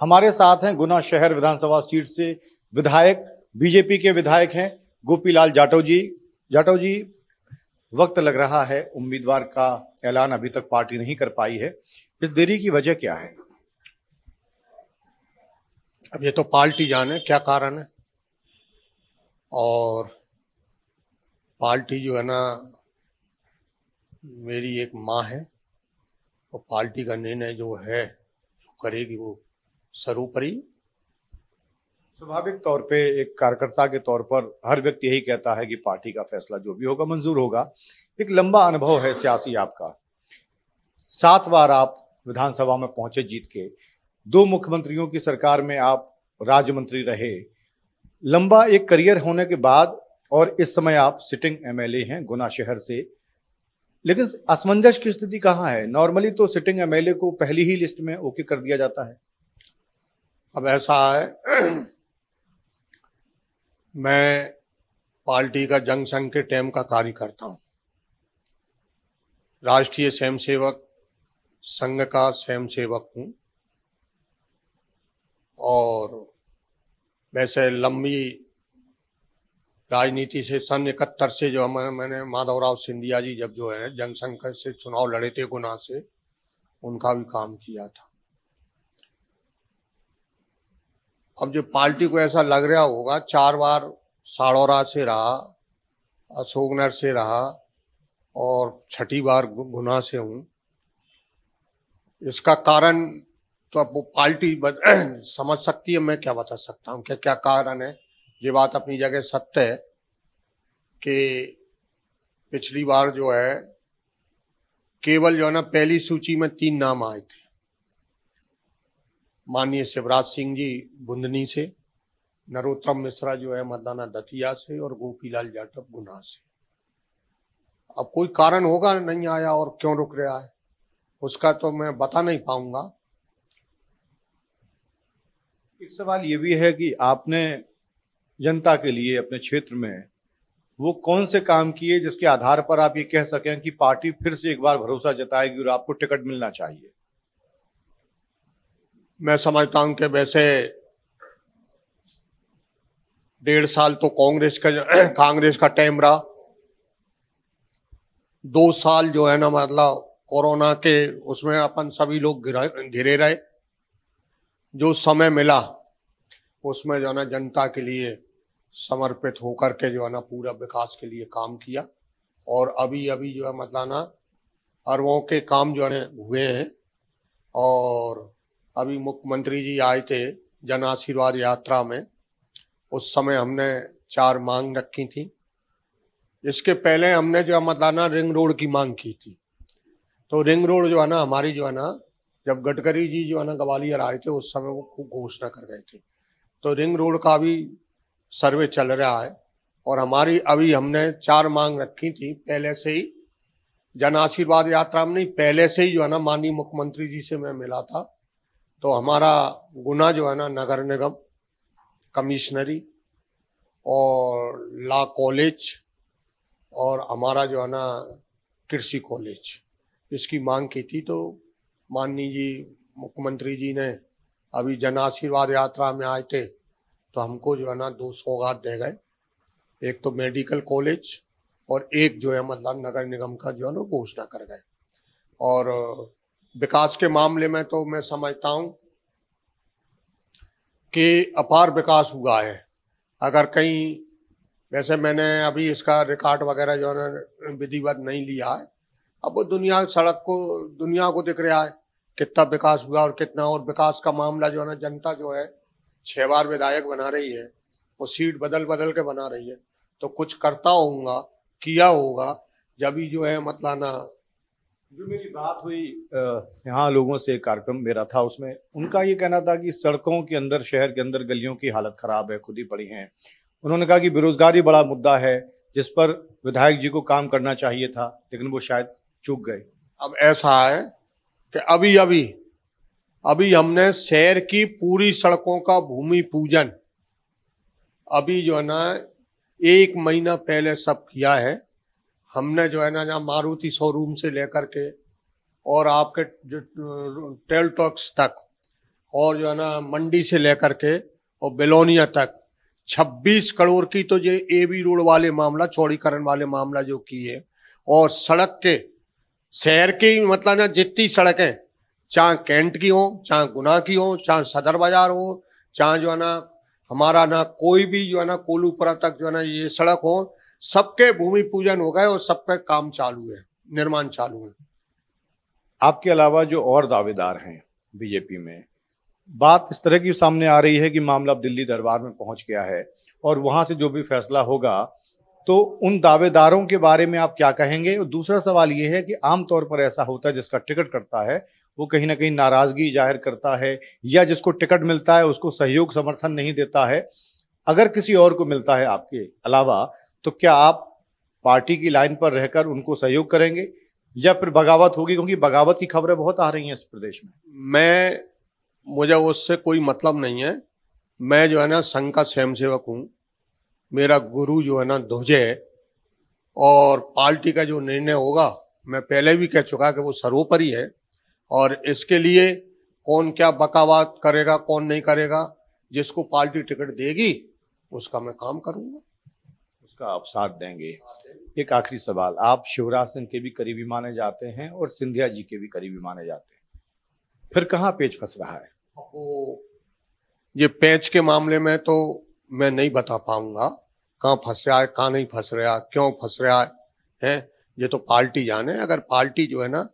हमारे साथ हैं गुना शहर विधानसभा सीट से विधायक बीजेपी के विधायक हैं गोपीलाल जाटव जी जाटव जी वक्त लग रहा है उम्मीदवार का ऐलान अभी तक पार्टी नहीं कर पाई है इस देरी की वजह क्या है अब ये तो पार्टी जाने क्या कारण है और पार्टी जो है ना मेरी एक माँ है और पार्टी का निर्णय जो है जो करेगी वो सर्वोपरि स्वाभाविक तौर पे एक कार्यकर्ता के तौर पर हर व्यक्ति यही कहता है कि पार्टी का फैसला जो भी होगा मंजूर होगा एक लंबा अनुभव है सियासी आपका सात बार आप विधानसभा में पहुंचे जीत के दो मुख्यमंत्रियों की सरकार में आप राज्य मंत्री रहे लंबा एक करियर होने के बाद और इस समय आप सिटिंग एमएलए हैं गुना शहर से लेकिन असमंजस की स्थिति कहाँ है नॉर्मली तो सिटिंग एमएलए को पहली ही लिस्ट में ओके कर दिया जाता है अब ऐसा है मैं पार्टी का जंग संघ के टेम का कार्य करता हूँ राष्ट्रीय स्वयं सेवक संघ का स्वयं सेवक हूँ और वैसे लंबी राजनीति से सन इकहत्तर से जो हमारे मैंने माधवराव सिंधिया जी जब जो है जनसंघ से चुनाव लड़े थे गुना से उनका भी काम किया था अब जो पार्टी को ऐसा लग रहा होगा चार बार साड़ौरा से रहा अशोकनगर से रहा और छठी बार गुना से हूं इसका कारण तो अब वो पार्टी बद, समझ सकती है मैं क्या बता सकता हूँ क्या क्या कारण है ये बात अपनी जगह सत्य है कि पिछली बार जो है केवल जो है ना पहली सूची में तीन नाम आए थे माननीय शिवराज सिंह जी बुंदनी से नरोत्तम मिश्रा जो है मरदाना दतिया से और गोपीलाल जाटव गुना से अब कोई कारण होगा नहीं आया और क्यों रुक रहा है उसका तो मैं बता नहीं पाऊंगा एक सवाल ये भी है कि आपने जनता के लिए अपने क्षेत्र में वो कौन से काम किए जिसके आधार पर आप ये कह सकें कि पार्टी फिर से एक बार भरोसा जताएगी और आपको टिकट मिलना चाहिए मैं समझता हूं कि वैसे डेढ़ साल तो कांग्रेस का कांग्रेस का टाइम रहा दो साल जो है ना मतलब कोरोना के उसमें अपन सभी लोग घिरे रहे जो समय मिला उसमें जो है ना जनता के लिए समर्पित होकर के जो है ना पूरा विकास के लिए काम किया और अभी अभी जो है मतलब ना अरबों के काम जो है हुए हैं और अभी मुख्यमंत्री जी आए थे जन आशीर्वाद यात्रा में उस समय हमने चार मांग रखी थी इसके पहले हमने जो मतदाना रिंग रोड की मांग की थी तो रिंग रोड जो है ना हमारी जो है ना जब गडकरी जी जो है ना ग्वालियर आए थे उस समय वो खूब घोषणा कर गए थे तो रिंग रोड का भी सर्वे चल रहा है और हमारी अभी हमने चार मांग रखी थी पहले से ही जन आशीर्वाद यात्रा में नहीं पहले से ही जो है ना माननीय मुख्यमंत्री जी से मैं मिला था तो हमारा गुना जो है ना नगर निगम कमिश्नरी और ला कॉलेज और हमारा जो है ना कृषि कॉलेज इसकी मांग की थी तो माननीय जी मुख्यमंत्री जी ने अभी जन आशीर्वाद यात्रा में आए थे तो हमको जो है ना दो सौगात दे गए एक तो मेडिकल कॉलेज और एक जो है मतलब नगर निगम का जो है ना घोषणा कर गए और विकास के मामले में तो मैं समझता हूं कि अपार विकास हुआ है अगर कहीं वैसे मैंने अभी इसका रिकॉर्ड वगैरह जो है विधिवत नहीं लिया है अब वो दुनिया सड़क को दुनिया को दिख रहा है कितना विकास हुआ और कितना और विकास का मामला जो है ना जनता जो है छह बार विधायक बना रही है वो सीट बदल बदल के बना रही है तो कुछ करता होगा किया होगा जब ही जो है मतलब ना जो मेरी बात हुई यहाँ लोगों से कार्यक्रम मेरा था उसमें उनका ये कहना था कि सड़कों के अंदर शहर के अंदर गलियों की हालत ख़राब है खुद ही पड़ी हैं उन्होंने कहा कि बेरोजगारी बड़ा मुद्दा है जिस पर विधायक जी को काम करना चाहिए था लेकिन वो शायद चूक गए अब ऐसा है कि अभी अभी अभी हमने शहर की पूरी सड़कों का भूमि पूजन अभी जो है ना एक महीना पहले सब किया है हमने जो है ना यहाँ मारुति शोरूम से लेकर के और आपके जो टेल टॉक्स तक और जो है ना मंडी से लेकर के और बेलोनिया तक 26 करोड़ की तो ये ए बी रोड वाले मामला चौड़ीकरण वाले मामला जो की है और सड़क के शहर की मतलब ना जितनी सड़कें चाहे कैंट की हों चाहे गुना की हो चाहे सदर बाजार हो चाहे जो है ना हमारा ना कोई भी जो है ना कोलूपुरा तक जो है ना ये सड़क हो सबके भूमि पूजन हो गए और सबका काम चालू है निर्माण चालू है आपके अलावा जो और दावेदार हैं बीजेपी में बात इस तरह की सामने आ रही है कि मामला दिल्ली दरबार में पहुंच गया है और वहां से जो भी फैसला होगा तो उन दावेदारों के बारे में आप क्या कहेंगे और दूसरा सवाल यह है कि आमतौर पर ऐसा होता है जिसका टिकट करता है वो कहीं ना कहीं नाराजगी जाहिर करता है या जिसको टिकट मिलता है उसको सहयोग समर्थन नहीं देता है अगर किसी और को मिलता है आपके अलावा तो क्या आप पार्टी की लाइन पर रहकर उनको सहयोग करेंगे या फिर बगावत होगी क्योंकि बगावत की खबरें बहुत आ रही हैं इस प्रदेश में मैं मुझे उससे कोई मतलब नहीं है मैं जो है ना संघ का स्वयं सेवक हूँ मेरा गुरु जो है ना ध्वजे है और पार्टी का जो निर्णय होगा मैं पहले भी कह चुका कि वो सर्वोपरि है और इसके लिए कौन क्या बकावात करेगा कौन नहीं करेगा जिसको पार्टी टिकट देगी उसका मैं काम करूंगा उसका आप साथ देंगे एक आखिरी सवाल आप शिवराज सिंह के भी करीबी माने जाते हैं और सिंधिया जी के भी करीबी माने जाते हैं फिर कहाँ पेच फंस रहा है वो ये पेच के मामले में तो मैं नहीं बता पाऊंगा कहाँ फंस रहा है कहाँ नहीं फंस रहा क्यों फंस रहा है, है? ये तो पार्टी जाने अगर पार्टी जो है ना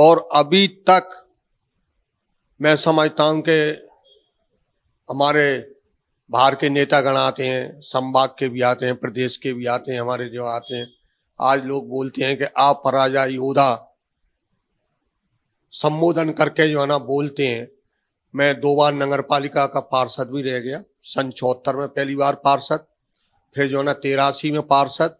और अभी तक मैं समझता हूं कि हमारे बाहर के नेतागण आते हैं संभाग के भी आते हैं प्रदेश के भी आते हैं हमारे जो आते हैं आज लोग बोलते हैं कि आप पराजा योदा संबोधन करके जो है ना बोलते हैं मैं दो बार नगर पालिका का पार्षद भी रह गया सन चौहत्तर में पहली बार पार्षद फिर जो है ना तेरासी में पार्षद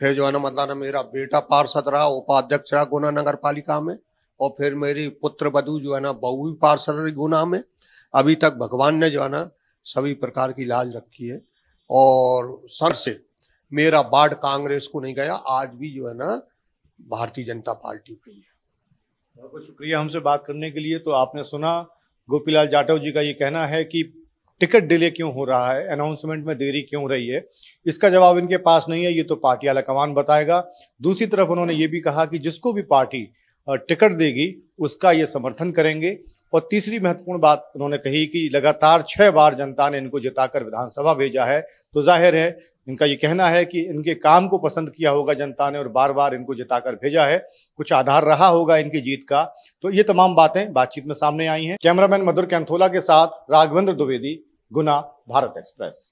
फिर जो है ना मतलब ना मेरा बेटा पार्षद रहा उपाध्यक्ष रहा गुना नगर पालिका में और फिर मेरी पुत्र बधु जो है ना बहु भी पार्षद रही गुना में अभी तक भगवान ने जो है ना सभी प्रकार की लाज रखी है और सर से मेरा बाढ़ कांग्रेस को नहीं गया आज भी जो है ना भारतीय जनता पार्टी पे है बहुत बहुत शुक्रिया हमसे बात करने के लिए तो आपने सुना गोपीलाल जाटव जी का ये कहना है कि टिकट डिले क्यों हो रहा है अनाउंसमेंट में देरी क्यों रही है इसका जवाब इनके पास नहीं है ये तो पार्टी आला कमान बताएगा दूसरी तरफ उन्होंने ये भी कहा कि जिसको भी पार्टी टिकट देगी उसका ये समर्थन करेंगे और तीसरी महत्वपूर्ण बात उन्होंने कही कि लगातार छह बार जनता ने इनको जिताकर विधानसभा भेजा है तो जाहिर है इनका ये कहना है कि इनके काम को पसंद किया होगा जनता ने और बार बार इनको जिताकर भेजा है कुछ आधार रहा होगा इनकी जीत का तो ये तमाम बातें बातचीत में सामने आई हैं कैमरामैन मधुर कैंथोला के साथ राघवेंद्र द्विवेदी गुना भारत एक्सप्रेस